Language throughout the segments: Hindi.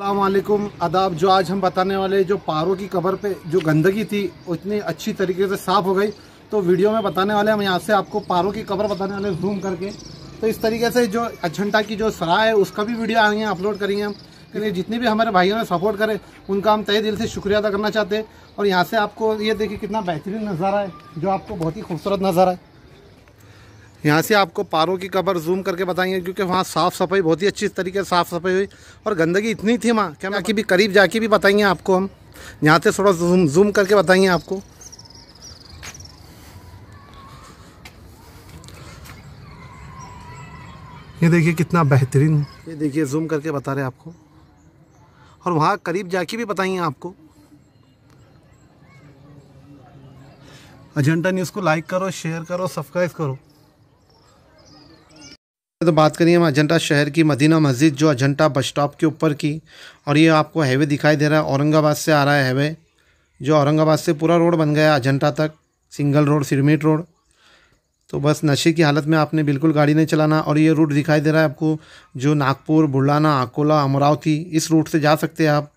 अल्लाम आदाब जो आज हम बताने वाले जो पारों की कबर पे जो गंदगी थी वो इतनी अच्छी तरीके से साफ़ हो गई तो वीडियो में बताने वाले हम यहाँ से आपको पारों की कबर बताने वाले जूम करके तो इस तरीके से जो अजंटा की जो सराह है उसका भी वीडियो आएंगे अपलोड करेंगे हम क्योंकि जितने भी हमारे भाइयों ने सपोर्ट करे उनका हम तय दिल से शुक्रिया अदा करना चाहते हैं और यहाँ से आपको ये देखिए कितना बेहतरीन नज़ारा है जो आपको बहुत ही खूबसूरत नज़ारा है यहाँ से आपको पारों की कबर जूम करके बताएंगे क्योंकि वहाँ साफ़ सफाई बहुत ही अच्छी तरीके से साफ़ सफाई हुई और गंदगी इतनी थी वहाँ क्या कि भी करीब जाके भी बताएंगे आपको हम यहाँ से थोड़ा जूम जूम करके बताएंगे आपको ये देखिए कितना बेहतरीन ये देखिए जूम करके बता रहे आपको और वहाँ करीब जाके भी बताएंगे आपको अजंटा न्यूज़ को लाइक करो शेयर करो सब्सक्राइब करो तो बात करिए हम अजंटा शहर की मदीना मस्जिद जो अजंटा बस स्टॉप के ऊपर की और ये आपको हाईवे दिखाई दे रहा है औरंगाबाद से आ रहा है हाईवे जो औरंगाबाद से पूरा रोड बन गया अजंटा तक सिंगल रोड सिरमिट रोड तो बस नशे की हालत में आपने बिल्कुल गाड़ी नहीं चलाना और ये रूट दिखाई दे रहा है आपको जो नागपुर बुलाना अकोला अमरावती इस रूट से जा सकते हैं आप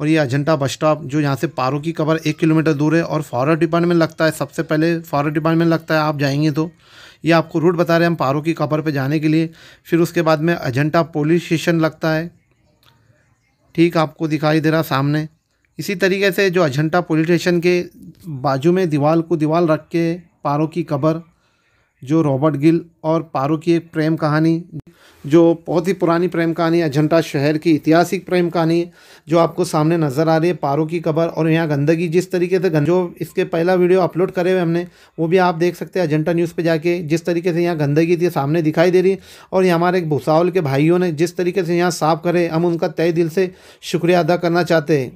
और ये अजंटा बस स्टॉप जो यहाँ से पारो की कबर एक किलोमीटर दूर है और फॉरेस्ट डिपार्टमेंट लगता है सबसे पहले फॉरेस्ट डिपार्टमेंट लगता है आप जाएंगे तो ये आपको रूट बता रहे हैं हम पारो की कबर पे जाने के लिए फिर उसके बाद में अजंटा पुलिस स्टेशन लगता है ठीक आपको दिखाई दे रहा सामने इसी तरीके से जो अजंटा पुलिस स्टेशन के बाजू में दीवार को दीवाल रख के पारो की कबर जो रॉबर्ट गिल और पारो की एक प्रेम कहानी जो बहुत ही पुरानी प्रेम कहानी अजंटा शहर की ऐतिहासिक प्रेम कहानी जो आपको सामने नज़र आ रही है पारो की कबर और यहाँ गंदगी जिस तरीके से जो इसके पहला वीडियो अपलोड करे हुए हमने वो भी आप देख सकते हैं अजंटा न्यूज़ पे जाके जिस तरीके से यहाँ गंदगी थी सामने दिखाई दे रही और यहाँ हमारे भूसावल के भाइयों ने जिस तरीके से यहाँ साफ़ करे हम उनका तय दिल से शुक्रिया अदा करना चाहते हैं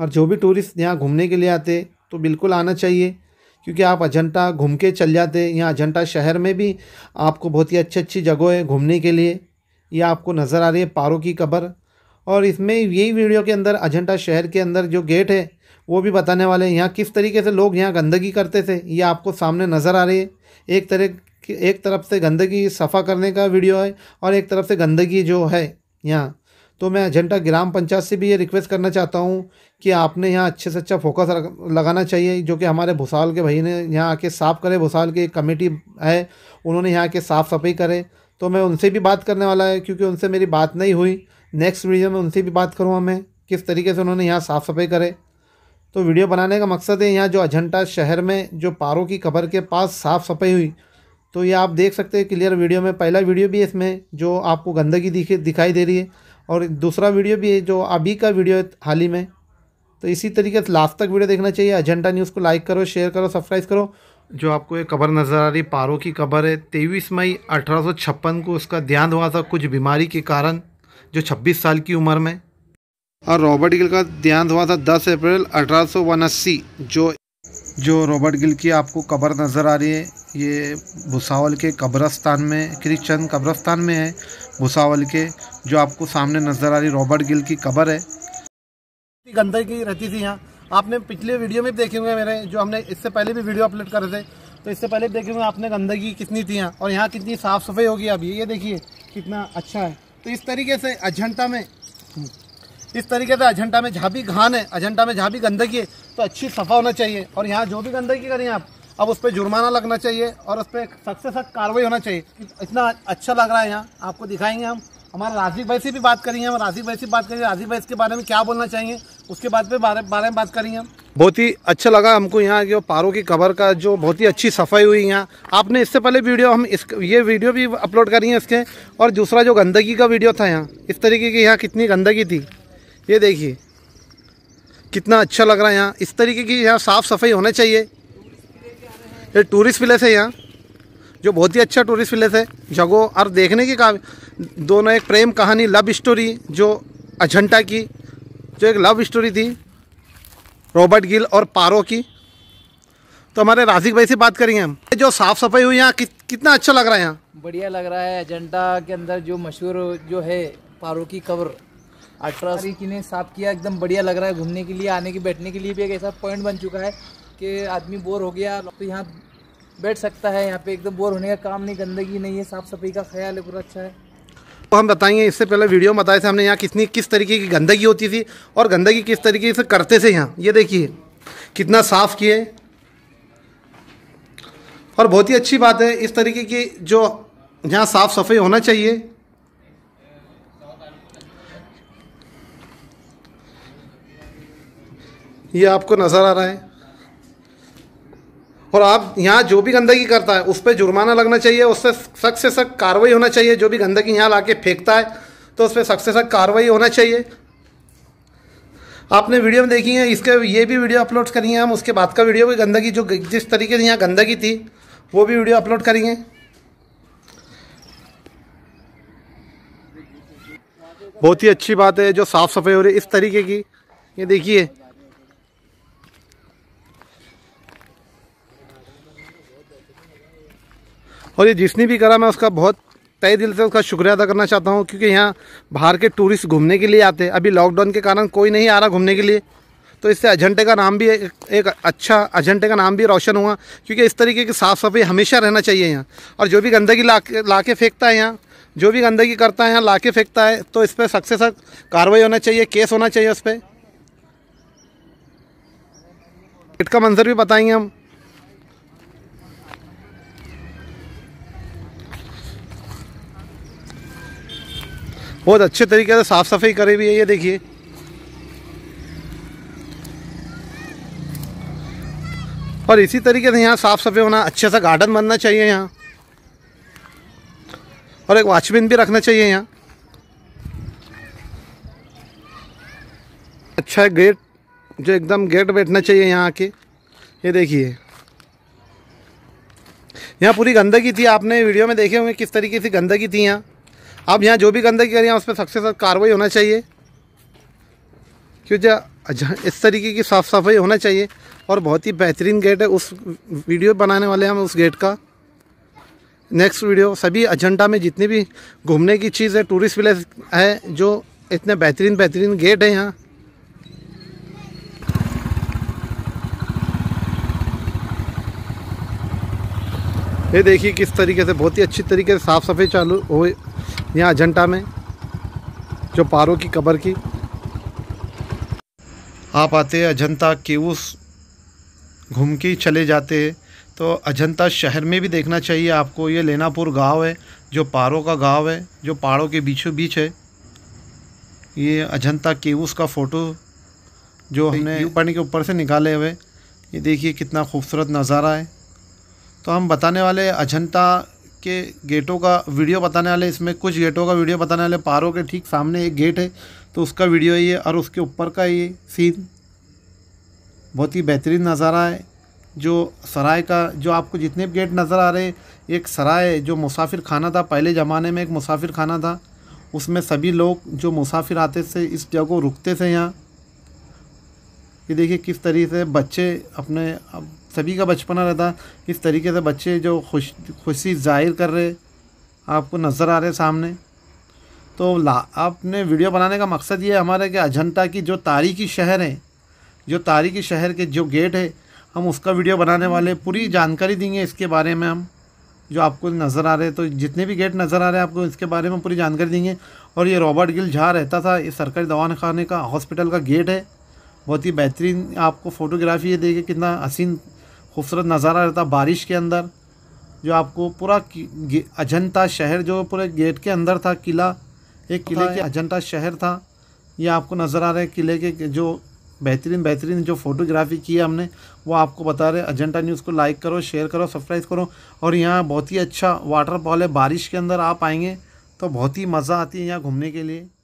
और जो भी टूरिस्ट यहाँ घूमने के लिए आते तो बिल्कुल आना चाहिए क्योंकि आप अजंता घूम के चल जाते यहाँ अजंता शहर में भी आपको बहुत ही अच्छी अच्छी जगह है घूमने के लिए ये आपको नज़र आ रही है पारो की कबर और इसमें यही वीडियो के अंदर अजंता शहर के अंदर जो गेट है वो भी बताने वाले हैं यहाँ किस तरीके से लोग यहाँ गंदगी करते थे ये आपको सामने नज़र आ रही है एक तरह की एक तरफ से गंदगी सफ़ा करने का वीडियो है और एक तरफ से गंदगी जो है यहाँ तो मैं अजंटा ग्राम पंचायत से भी ये रिक्वेस्ट करना चाहता हूँ कि आपने यहाँ अच्छे से अच्छा फोकस लगाना चाहिए जो कि हमारे भूसाल के भाई ने यहाँ आके साफ़ करे भूसाल की कमेटी है उन्होंने यहाँ आके साफ़ सफाई करे तो मैं उनसे भी बात करने वाला है क्योंकि उनसे मेरी बात नहीं हुई नेक्स्ट वीडियो में उनसे भी बात करूँगा मैं किस तरीके से उन्होंने यहाँ साफ़ सफाई करे तो वीडियो बनाने का मकसद है यहाँ जो अजंटा शहर में जो पारो की कबर के पास साफ़ सफाई हुई तो ये आप देख सकते हैं क्लियर वीडियो में पहला वीडियो भी इसमें जो आपको गंदगी दिखे दिखाई दे रही है और दूसरा वीडियो भी है जो अभी का वीडियो है हाल ही में तो इसी तरीके से लास्ट तक वीडियो देखना चाहिए एजेंडा न्यूज़ को लाइक करो शेयर करो सब्सक्राइब करो जो आपको ये खबर नज़र आ रही पारो की खबर है तेईस मई अठारह को उसका ध्यान हुआ था कुछ बीमारी के कारण जो छब्बीस साल की उम्र में और रॉबर्ट गिल का ध्यान हुआ था दस अप्रैल अठारह जो जो रॉबर्ट गिल की आपको खबर नज़र आ रही है ये भुसावल के कब्रस्तान में क्रिश्चन कब्रस्तान में है भुसावल के जो आपको सामने नज़र आ रही रॉबर्ट गिल की कबर है गंदगी रहती थी यहाँ आपने पिछले वीडियो में देखे हुए मेरे जो हमने इससे पहले भी वीडियो अपलोड करे थे तो इससे पहले देखे हुए आपने गंदगी कितनी थी यहाँ और यहाँ कितनी साफ़ सफाई होगी अभी ये देखिए कितना अच्छा है तो इस तरीके से अजंटा में इस तरीके से अजंटा में जहाँ भी घान है अजंटा में जहाँ भी गंदगी है तो अच्छी सफ़ा होना चाहिए और यहाँ जो भी गंदगी करें आप अब उस पर जुर्माना लगना चाहिए और उस पर सख्त से सख्त कार्रवाई होना चाहिए इतना अच्छा लग रहा है यहाँ आपको दिखाएंगे हम हमारे राजीव भाई से भी बात करेंगे हम राजीव भाई से बात करेंगे राजीव भाई इसके बारे में क्या बोलना चाहिए उसके बाद पे बारे, बारे में बात करेंगे हम बहुत ही अच्छा लगा हमको यहाँ जो पारों की कवर का जो बहुत ही अच्छी सफाई हुई यहाँ आपने इससे पहले वीडियो हम इस ये वीडियो भी अपलोड करी है इसके और दूसरा जो गंदगी का वीडियो था यहाँ इस तरीके की यहाँ कितनी गंदगी थी ये देखिए कितना अच्छा लग रहा है यहाँ इस तरीके की यहाँ साफ़ सफाई होना चाहिए ये टूरिस्ट प्लेस है यहाँ जो बहुत ही अच्छा टूरिस्ट प्लेस है जगो और देखने की का दोनों एक प्रेम कहानी लव स्टोरी जो अजंटा की जो एक लव स्टोरी थी रॉबर्ट गिल और पारो की तो हमारे राजिक भाई से बात करेंगे हम जो साफ़ सफाई हुई यहाँ कि, कितना अच्छा लग रहा है यहाँ बढ़िया लग रहा है अजंटा के अंदर जो मशहूर जो है पारो की कवर अठारह सौ ने साफ किया एकदम बढ़िया लग रहा है घूमने के लिए आने के बैठने के लिए भी एक ऐसा पॉइंट बन चुका है कि आदमी बोर हो गया तो यहाँ बैठ सकता है यहाँ पे एकदम बोर होने का काम नहीं गंदगी नहीं है साफ़ सफाई का ख्याल है पूरा अच्छा है तो हम बताएंगे इससे पहले वीडियो में बताए थे हमने यहाँ कितनी किस तरीके की गंदगी होती थी और गंदगी किस तरीके से करते थे यहाँ ये देखिए कितना साफ़ किए और बहुत ही अच्छी बात है इस तरीके की जो यहाँ साफ़ सफाई होना चाहिए ये आपको नज़र आ रहा है और आप यहाँ जो भी गंदगी करता है उस पर जुर्माना लगना चाहिए उससे सख्त से सख्त कार्रवाई होना चाहिए जो भी गंदगी यहाँ ला फेंकता है तो उस पर सख्त से सख्त कार्रवाई होना चाहिए आपने वीडियो में देखी है इसके ये भी वीडियो अपलोड करेंगे हम उसके बाद का वीडियो भी गंदगी जो जिस तरीके से यहाँ गंदगी थी वो भी वीडियो अपलोड करेंगे बहुत ही अच्छी बात है जो साफ़ सफाई हो रही है इस तरीके की ये देखिए और ये जिसने भी करा मैं उसका बहुत तय दिल से उसका शुक्रिया अदा करना चाहता हूँ क्योंकि यहाँ बाहर के टूरिस्ट घूमने के लिए आते हैं अभी लॉकडाउन के कारण कोई नहीं आ रहा घूमने के लिए तो इससे अजंटे का नाम भी एक, एक अच्छा अजंटे का नाम भी रोशन हुआ क्योंकि इस तरीके की साफ़ सफाई हमेशा रहना चाहिए यहाँ और जो भी गंदगी ला ला के फेंकता है यहाँ जो भी गंदगी करता है यहाँ ला के फेंकता है तो इस पर सख्त से सख्त कार्रवाई होना चाहिए केस होना चाहिए उस पर इट का मंजर भी बताएंगे हम बहुत अच्छे तरीके से साफ़ सफाई करी हुई है ये देखिए और इसी तरीके से यहाँ साफ़ सफाई होना अच्छे सा गार्डन बनना चाहिए यहाँ और एक वॉचमैन भी रखना चाहिए यहाँ अच्छा है गेट जो एकदम गेट बैठना चाहिए यहाँ आके ये देखिए यहाँ पूरी गंदगी थी आपने वीडियो में देखे होंगे किस तरीके से गंदगी थी यहाँ आप यहाँ जो भी गंदगी करें उस पर सख्त से सख्त कार्रवाई होना चाहिए क्योंकि इस तरीके की साफ़ सफाई होना चाहिए और बहुत ही बेहतरीन गेट है उस वीडियो बनाने वाले हम उस गेट का नेक्स्ट वीडियो सभी अजंटा में जितनी भी घूमने की चीज़ है टूरिस्ट प्लेस है जो इतने बेहतरीन बेहतरीन गेट है यहाँ ये देखिए किस तरीके से बहुत ही अच्छी तरीके से साफ़ सफाई चालू हो यहाँ अजंटा में जो पारो की कबर की आप आते हैं अजंता केवस घूम के चले जाते हैं तो अजंता शहर में भी देखना चाहिए आपको ये लेनापुर गांव है जो पारो का गांव है जो पहाड़ों के बीचों बीच है ये अजंता केवस का फ़ोटो जो हमने पानी के ऊपर से निकाले हुए ये देखिए कितना खूबसूरत नज़ारा है तो हम बताने वाले अजंता के गेटों का वीडियो बताने वाले इसमें कुछ गेटों का वीडियो बताने वाले पारो के ठीक सामने एक गेट है तो उसका वीडियो ये और उसके ऊपर का ये सीन बहुत ही बेहतरीन नज़ारा है जो सराय का जो आपको जितने भी गेट नज़र आ रहे एक सराय जो मुसाफिर खाना था पहले ज़माने में एक मुसाफिर खाना था उसमें सभी लोग जो मुसाफिर आते थे इस जगह रुकते थे यहाँ ये देखिए किस तरीके से बच्चे अपने अब सभी का बचपना रहता किस तरीके से बच्चे जो खुश खुशी जाहिर कर रहे आपको नज़र आ रहे सामने तो ला आपने वीडियो बनाने का मकसद ये हमारे कि अजंता की जो तारीखी शहर है जो तारीखी शहर के जो गेट है हम उसका वीडियो बनाने वाले पूरी जानकारी देंगे इसके बारे में हम जो आपको नज़र आ रहे तो जितने भी गेट नज़र आ रहे हैं आपको इसके बारे में पूरी जानकारी देंगे और ये रॉबर्ट गिल झा रहता था ये सरकारी दवाखाने का हॉस्पिटल का गेट है बहुत ही बेहतरीन आपको फ़ोटोग्राफी ये देखिए कितना हसीन खूबसूरत नज़ारा रहता बारिश के अंदर जो आपको पूरा अजंता शहर जो पूरे गेट के अंदर था किला एक किले के अजंता शहर था ये आपको नज़र आ रहा है किले के जो बेहतरीन बेहतरीन जो फ़ोटोग्राफी की है हमने वो आपको बता रहे अजंता न्यूज़ को लाइक करो शेयर करो सब्सक्राइब करो और यहाँ बहुत ही अच्छा वाटरफॉल है बारिश के अंदर आप आएंगे तो बहुत ही मज़ा आती है यहाँ घूमने के लिए